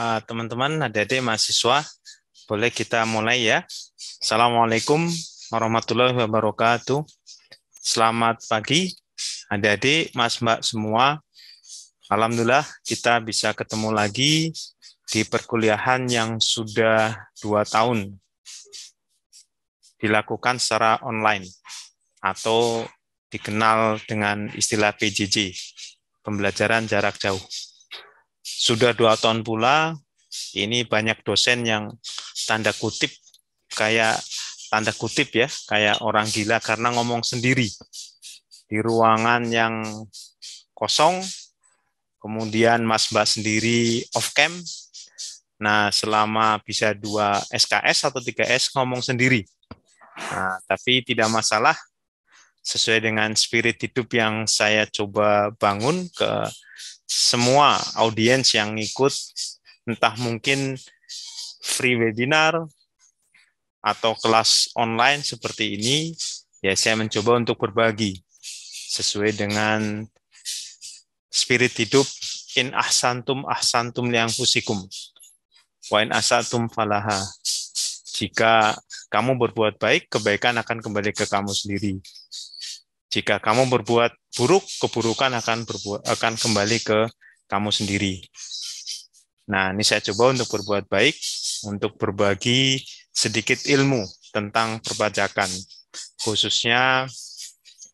Eh, teman-teman, adik-adik mahasiswa, boleh kita mulai ya. Assalamualaikum warahmatullahi wabarakatuh. Selamat pagi, adik-adik, mas mbak semua. Alhamdulillah kita bisa ketemu lagi di perkuliahan yang sudah dua tahun dilakukan secara online atau dikenal dengan istilah PJJ, pembelajaran jarak jauh. Sudah dua tahun pula, ini banyak dosen yang tanda kutip kayak tanda kutip ya, kayak orang gila karena ngomong sendiri di ruangan yang kosong. Kemudian Mas Mbak sendiri off cam. Nah, selama bisa dua SKS atau tiga S ngomong sendiri. Nah, tapi tidak masalah sesuai dengan spirit hidup yang saya coba bangun ke semua audiens yang ikut entah mungkin free webinar atau kelas online seperti ini ya saya mencoba untuk berbagi sesuai dengan spirit hidup in ahsantum ahsantum liang fusikum wa in asatum falaha jika kamu berbuat baik kebaikan akan kembali ke kamu sendiri jika kamu berbuat buruk, keburukan akan berbuat akan kembali ke kamu sendiri. Nah, ini saya coba untuk berbuat baik, untuk berbagi sedikit ilmu tentang perpajakan, khususnya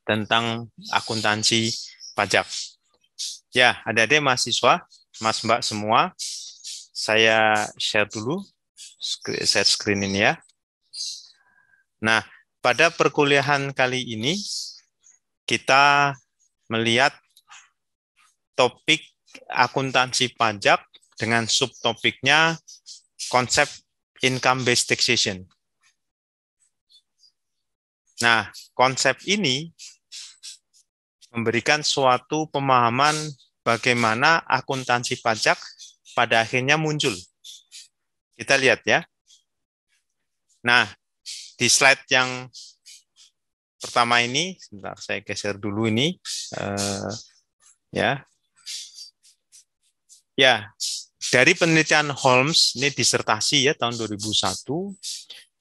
tentang akuntansi pajak. Ya, ada-ada mahasiswa, mas mbak semua, saya share dulu, saya screen ini ya. Nah, pada perkuliahan kali ini, kita melihat topik akuntansi pajak dengan subtopiknya konsep income based taxation. Nah, konsep ini memberikan suatu pemahaman bagaimana akuntansi pajak pada akhirnya muncul. Kita lihat ya. Nah, di slide yang pertama ini, sebentar saya geser dulu ini, uh, ya, ya dari penelitian Holmes ini disertasi ya tahun 2001,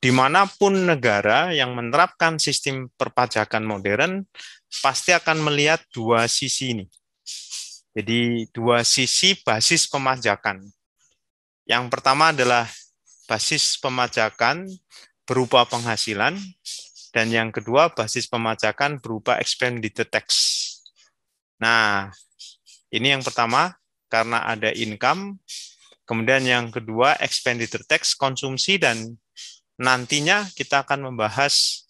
dimanapun negara yang menerapkan sistem perpajakan modern pasti akan melihat dua sisi ini. Jadi dua sisi basis pemajakan. Yang pertama adalah basis pemajakan berupa penghasilan, dan yang kedua, basis pemajakan berupa expenditure tax. Nah, ini yang pertama, karena ada income. Kemudian yang kedua, expenditure tax, konsumsi, dan nantinya kita akan membahas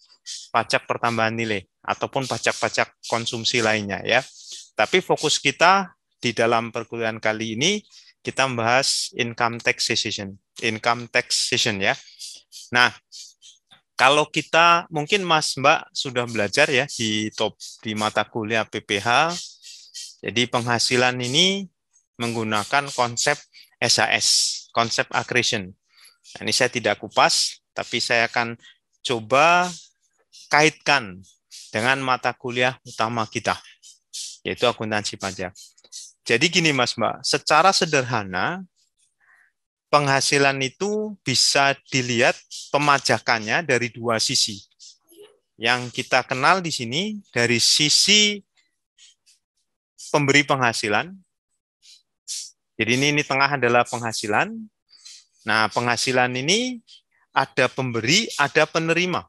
pajak pertambahan nilai ataupun pajak-pajak konsumsi lainnya ya. Tapi fokus kita di dalam perkuliahan kali ini kita membahas income tax decision, income tax decision ya. Nah, kalau kita mungkin Mas Mbak sudah belajar ya di top di mata kuliah PPH. Jadi penghasilan ini menggunakan konsep SAS, konsep accretion. Nah, ini saya tidak kupas, tapi saya akan coba kaitkan dengan mata kuliah utama kita, yaitu akuntansi pajak. Jadi gini Mas Mbak, secara sederhana penghasilan itu bisa dilihat pemajakannya dari dua sisi. Yang kita kenal di sini dari sisi pemberi penghasilan. Jadi ini, ini tengah adalah penghasilan. Nah, penghasilan ini ada pemberi, ada penerima.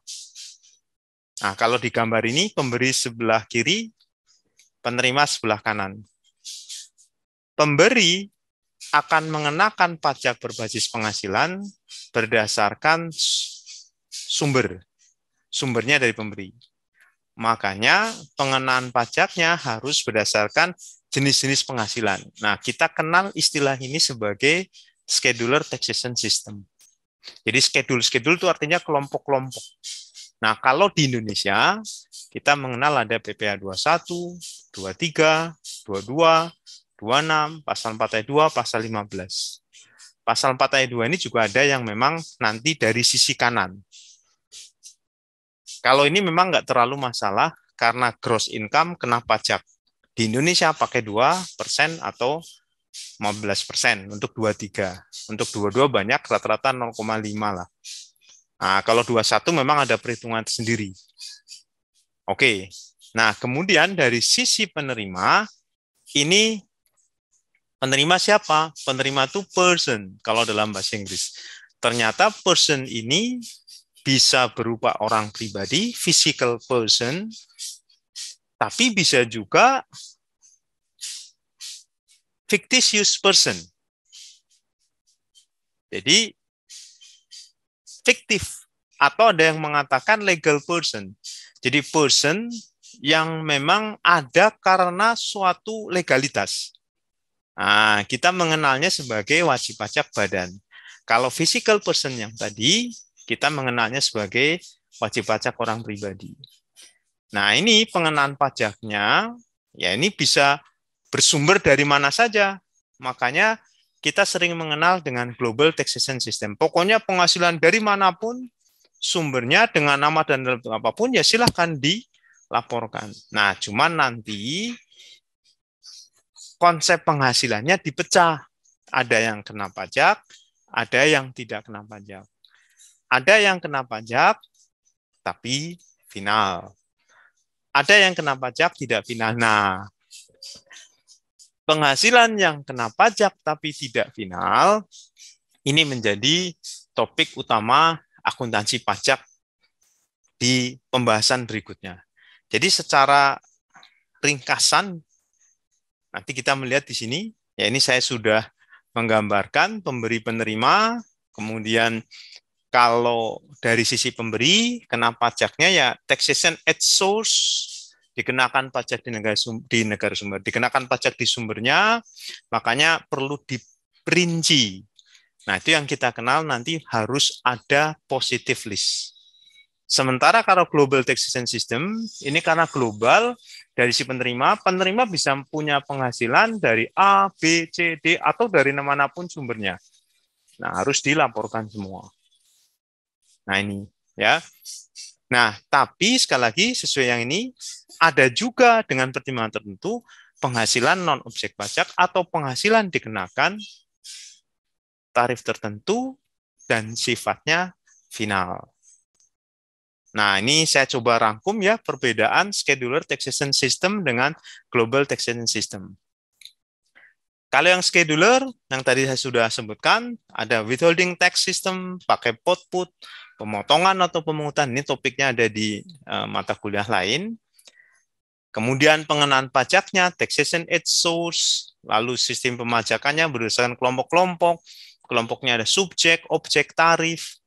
Nah, kalau di gambar ini pemberi sebelah kiri, penerima sebelah kanan. Pemberi akan mengenakan pajak berbasis penghasilan berdasarkan sumber. Sumbernya dari pemberi. Makanya pengenaan pajaknya harus berdasarkan jenis-jenis penghasilan. Nah, kita kenal istilah ini sebagai scheduler taxation system. Jadi schedule-schedule itu artinya kelompok-kelompok. Nah, kalau di Indonesia, kita mengenal ada PPH 21, 23, 22, 26, pasal 4 ayat 2, pasal 15. Pasal 4 ayat 2 ini juga ada yang memang nanti dari sisi kanan. Kalau ini memang nggak terlalu masalah karena gross income kena pajak. Di Indonesia pakai 2% atau 15% untuk 23. Untuk 22 banyak rata-rata 0,5 lah. Nah, kalau 21 memang ada perhitungan sendiri. Oke. Nah, kemudian dari sisi penerima ini Penerima siapa? Penerima itu person kalau dalam bahasa Inggris. Ternyata person ini bisa berupa orang pribadi, physical person, tapi bisa juga fictitious person. Jadi fiktif atau ada yang mengatakan legal person. Jadi person yang memang ada karena suatu legalitas. Nah, kita mengenalnya sebagai wajib pajak badan. Kalau physical person yang tadi, kita mengenalnya sebagai wajib pajak orang pribadi. Nah, ini pengenalan pajaknya, ya ini bisa bersumber dari mana saja. Makanya kita sering mengenal dengan global taxation system. Pokoknya penghasilan dari manapun sumbernya dengan nama dan apapun ya silahkan dilaporkan. Nah, cuman nanti konsep penghasilannya dipecah. Ada yang kena pajak, ada yang tidak kena pajak. Ada yang kena pajak, tapi final. Ada yang kena pajak, tidak final. Nah, penghasilan yang kena pajak tapi tidak final, ini menjadi topik utama akuntansi pajak di pembahasan berikutnya. Jadi secara ringkasan Nanti kita melihat di sini, ya ini saya sudah menggambarkan pemberi penerima, kemudian kalau dari sisi pemberi, kena pajaknya ya taxation at source, dikenakan pajak di negara sumber, di negara sumber, dikenakan pajak di sumbernya, makanya perlu diperinci. Nah, itu yang kita kenal nanti harus ada positive list. Sementara kalau global taxation system, ini karena global, dari si penerima, penerima bisa punya penghasilan dari A, B, C, D, atau dari pun sumbernya. Nah, harus dilaporkan semua. Nah, ini ya. Nah, tapi sekali lagi sesuai yang ini, ada juga dengan pertimbangan tertentu penghasilan non-objek pajak atau penghasilan dikenakan tarif tertentu dan sifatnya final. Nah, ini saya coba rangkum ya perbedaan scheduler taxation system dengan global taxation system. Kalau yang scheduler yang tadi saya sudah sebutkan, ada withholding tax system pakai pot put, pemotongan atau pemungutan. Ini topiknya ada di uh, mata kuliah lain. Kemudian pengenaan pajaknya, taxation at source, lalu sistem pemajakannya berdasarkan kelompok-kelompok. Kelompoknya ada subjek, objek, tarif,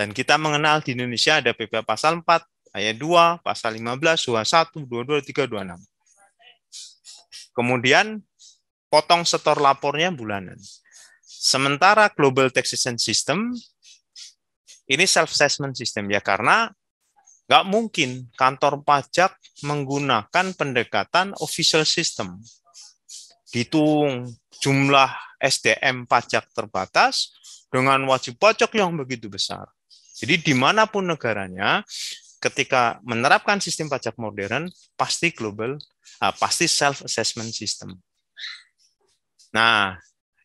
dan kita mengenal di Indonesia ada PP pasal 4, ayat 2, pasal 15, 21, 22, 3, 26. Kemudian potong setor lapornya bulanan. Sementara Global Taxation System ini self-assessment system ya karena nggak mungkin kantor pajak menggunakan pendekatan official system. Ditung jumlah SDM pajak terbatas dengan wajib pajak yang begitu besar. Jadi dimanapun negaranya, ketika menerapkan sistem pajak modern, pasti global, uh, pasti self-assessment system. Nah,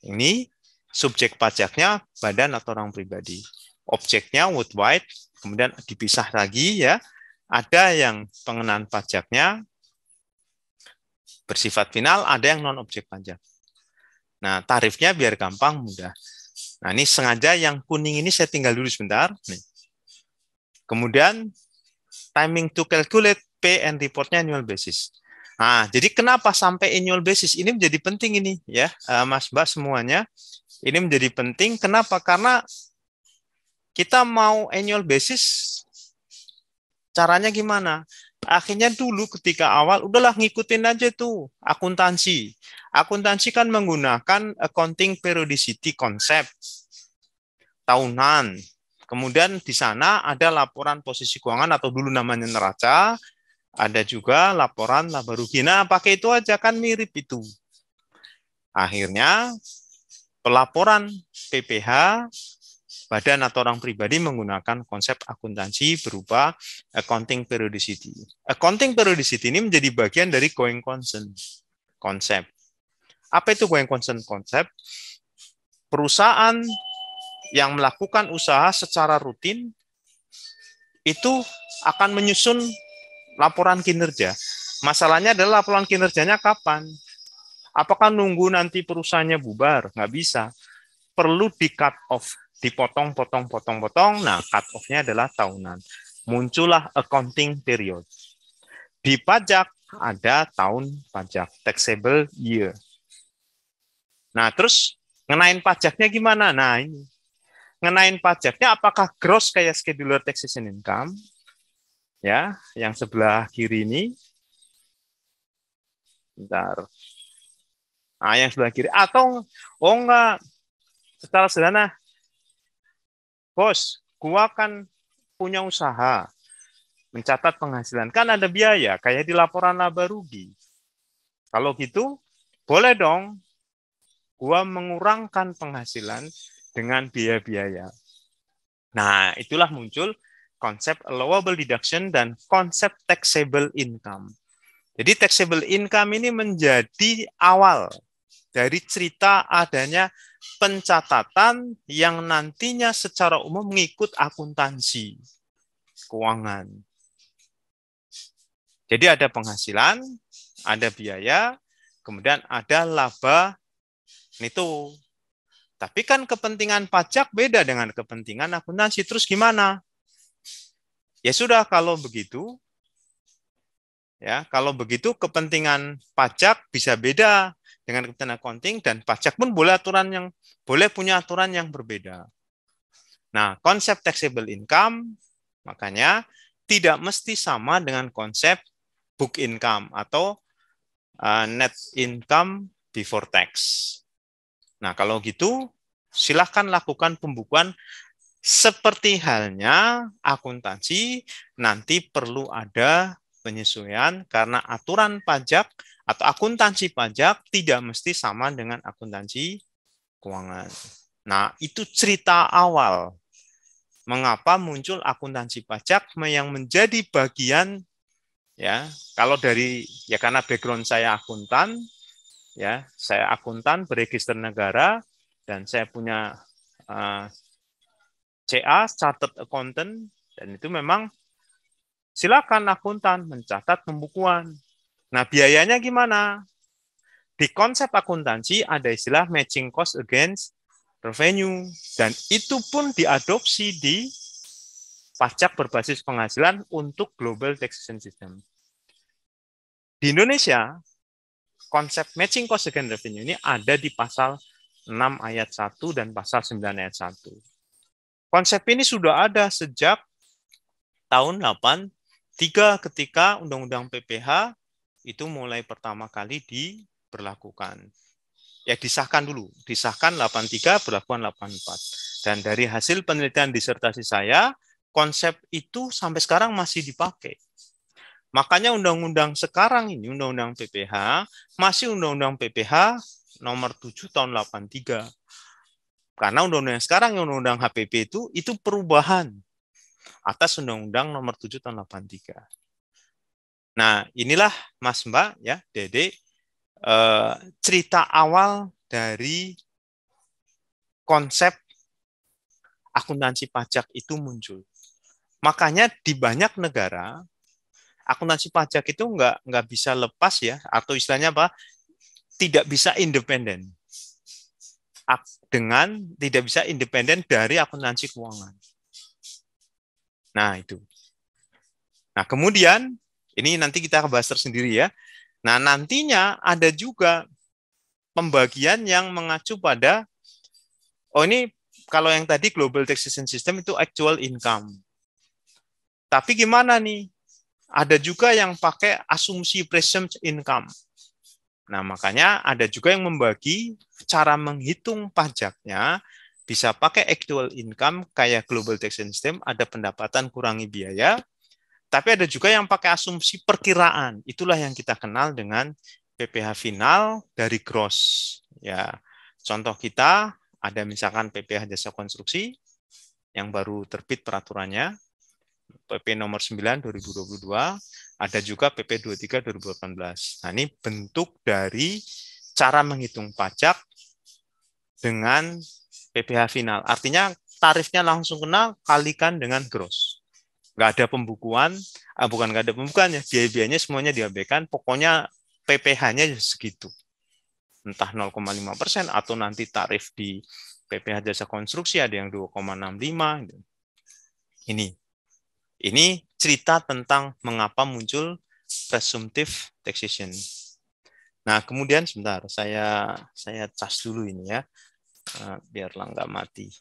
ini subjek pajaknya badan atau orang pribadi. Objeknya worldwide, kemudian dipisah lagi ya. Ada yang pengenaan pajaknya bersifat final, ada yang non objek pajak. Nah, tarifnya biar gampang mudah. Nah, ini sengaja yang kuning ini saya tinggal dulu sebentar. Nih. Kemudian timing to calculate pay and reportnya annual basis. Nah, jadi kenapa sampai annual basis ini menjadi penting ini ya, eh, Mas Bas semuanya. Ini menjadi penting kenapa? Karena kita mau annual basis caranya gimana? Akhirnya dulu ketika awal udahlah ngikutin aja tuh akuntansi. Akuntansi kan menggunakan accounting periodicity konsep tahunan. Kemudian di sana ada laporan posisi keuangan atau dulu namanya neraca, ada juga laporan laba rugi. Nah, pakai itu aja kan mirip itu. Akhirnya pelaporan PPH badan atau orang pribadi menggunakan konsep akuntansi berupa accounting periodicity. Accounting periodicity ini menjadi bagian dari going concern konsep. Apa itu going concern konsep? Perusahaan yang melakukan usaha secara rutin itu akan menyusun laporan kinerja. Masalahnya adalah laporan kinerjanya kapan? Apakah nunggu nanti perusahaannya bubar? Nggak bisa. Perlu di cut off, dipotong, potong, potong, potong. Nah, cut off-nya adalah tahunan. Muncullah accounting period. Di pajak ada tahun pajak, taxable year. Nah, terus ngenain pajaknya gimana? Nah, ini. Ngenain pajaknya apakah gross kayak scheduler taxation income? Ya, yang sebelah kiri ini. Bentar. Nah, yang sebelah kiri. Atau, oh enggak, secara sederhana, bos, gua kan punya usaha mencatat penghasilan. Kan ada biaya, kayak di laporan laba rugi. Kalau gitu, boleh dong gua mengurangkan penghasilan dengan biaya-biaya. Nah, itulah muncul konsep allowable deduction dan konsep taxable income. Jadi taxable income ini menjadi awal dari cerita adanya pencatatan yang nantinya secara umum mengikut akuntansi keuangan. Jadi ada penghasilan, ada biaya, kemudian ada laba itu. Tapi kan kepentingan pajak beda dengan kepentingan akuntansi. Terus gimana? Ya sudah kalau begitu ya, kalau begitu kepentingan pajak bisa beda dengan kepentingan accounting dan pajak pun boleh aturan yang boleh punya aturan yang berbeda. Nah, konsep taxable income makanya tidak mesti sama dengan konsep book income atau eh, net income before tax. Nah, kalau gitu silahkan lakukan pembukuan seperti halnya akuntansi nanti perlu ada penyesuaian karena aturan pajak atau akuntansi pajak tidak mesti sama dengan akuntansi keuangan. Nah, itu cerita awal. Mengapa muncul akuntansi pajak yang menjadi bagian ya, kalau dari ya karena background saya akuntan, ya saya akuntan beregister negara dan saya punya uh, eh, CA Chartered Accountant dan itu memang silakan akuntan mencatat pembukuan. Nah biayanya gimana? Di konsep akuntansi ada istilah matching cost against revenue dan itu pun diadopsi di pajak berbasis penghasilan untuk global taxation system. Di Indonesia konsep matching cost against revenue ini ada di pasal 6 ayat 1 dan pasal 9 ayat 1. Konsep ini sudah ada sejak tahun 83 ketika Undang-Undang PPH itu mulai pertama kali diberlakukan. Ya disahkan dulu, disahkan 83 berlakuan 84. Dan dari hasil penelitian disertasi saya, konsep itu sampai sekarang masih dipakai. Makanya undang-undang sekarang ini, undang-undang PPH, masih undang-undang PPH nomor 7 tahun 83. Karena undang-undang sekarang yang undang-undang HPP itu itu perubahan atas undang-undang nomor 7 tahun 83. Nah, inilah Mas Mbak ya, Dede eh, cerita awal dari konsep akuntansi pajak itu muncul. Makanya di banyak negara akuntansi pajak itu nggak nggak bisa lepas ya atau istilahnya apa tidak bisa independen dengan tidak bisa independen dari akuntansi keuangan. Nah itu. Nah kemudian ini nanti kita akan bahas tersendiri ya. Nah nantinya ada juga pembagian yang mengacu pada oh ini kalau yang tadi global taxation system itu actual income. Tapi gimana nih ada juga yang pakai asumsi present income. Nah, makanya ada juga yang membagi cara menghitung pajaknya bisa pakai actual income kayak global tax system, ada pendapatan kurangi biaya, tapi ada juga yang pakai asumsi perkiraan. Itulah yang kita kenal dengan PPh final dari gross. Ya, contoh kita ada misalkan PPh jasa konstruksi yang baru terbit peraturannya. PP nomor 9 2022, ada juga PP 23 2018. Nah, ini bentuk dari cara menghitung pajak dengan PPh final. Artinya tarifnya langsung kena kalikan dengan gross. Nggak ada pembukuan, ah, bukan nggak ada pembukuan ya, biaya-biayanya semuanya diabaikan, pokoknya PPh-nya ya segitu. Entah 0,5 persen atau nanti tarif di PPh jasa konstruksi ada yang 2,65. Gitu. Ini ini cerita tentang mengapa muncul presumptive taxation. Nah, kemudian sebentar, saya saya cas dulu ini ya, eh, biar nggak mati.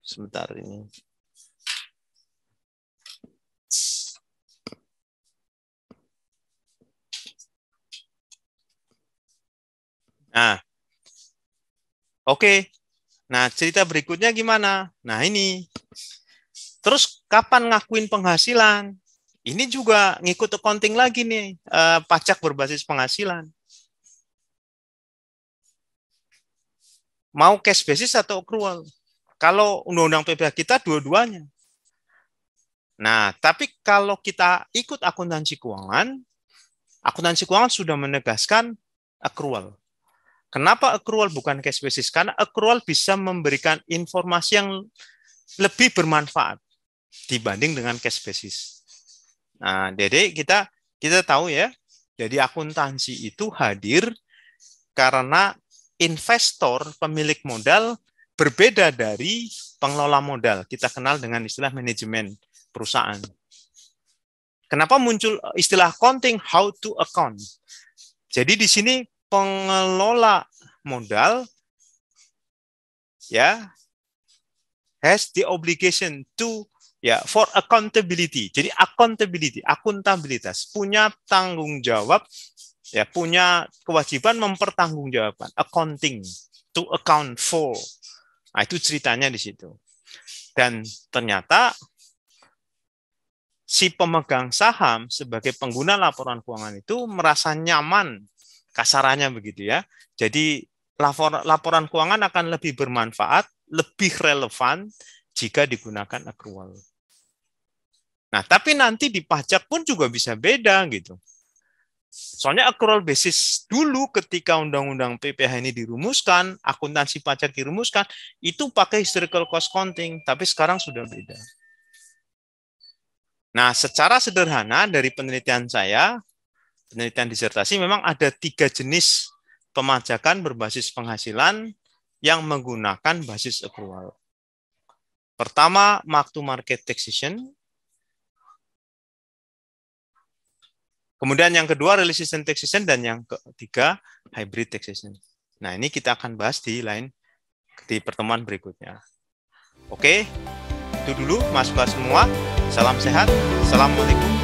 Sebentar ini. Nah, oke, okay. Nah, cerita berikutnya gimana? Nah, ini. Terus kapan ngakuin penghasilan? Ini juga ngikut accounting lagi nih, eh, pajak berbasis penghasilan. Mau cash basis atau accrual? Kalau undang-undang PPH kita dua-duanya. Nah, tapi kalau kita ikut akuntansi keuangan, akuntansi keuangan sudah menegaskan accrual. Kenapa accrual bukan cash basis? Karena accrual bisa memberikan informasi yang lebih bermanfaat dibanding dengan cash basis. Nah, jadi kita kita tahu ya, jadi akuntansi itu hadir karena investor pemilik modal berbeda dari pengelola modal. Kita kenal dengan istilah manajemen perusahaan. Kenapa muncul istilah accounting, how to account? Jadi di sini pengelola modal ya has the obligation to ya for accountability. Jadi accountability, akuntabilitas, punya tanggung jawab ya punya kewajiban mempertanggungjawabkan accounting to account for. Nah, itu ceritanya di situ. Dan ternyata si pemegang saham sebagai pengguna laporan keuangan itu merasa nyaman kasarannya begitu ya. Jadi lapor laporan keuangan akan lebih bermanfaat, lebih relevan jika digunakan accrual. Nah, tapi nanti di pajak pun juga bisa beda gitu. Soalnya accrual basis dulu ketika undang-undang PPH ini dirumuskan, akuntansi pajak dirumuskan, itu pakai historical cost counting, tapi sekarang sudah beda. Nah, secara sederhana dari penelitian saya, penelitian disertasi memang ada tiga jenis pemajakan berbasis penghasilan yang menggunakan basis accrual. Pertama, mark to market taxation. Kemudian yang kedua, resistance taxation dan yang ketiga, hybrid taxation. Nah, ini kita akan bahas di lain di pertemuan berikutnya. Oke, itu dulu Mas Bas semua. Salam sehat. Assalamualaikum.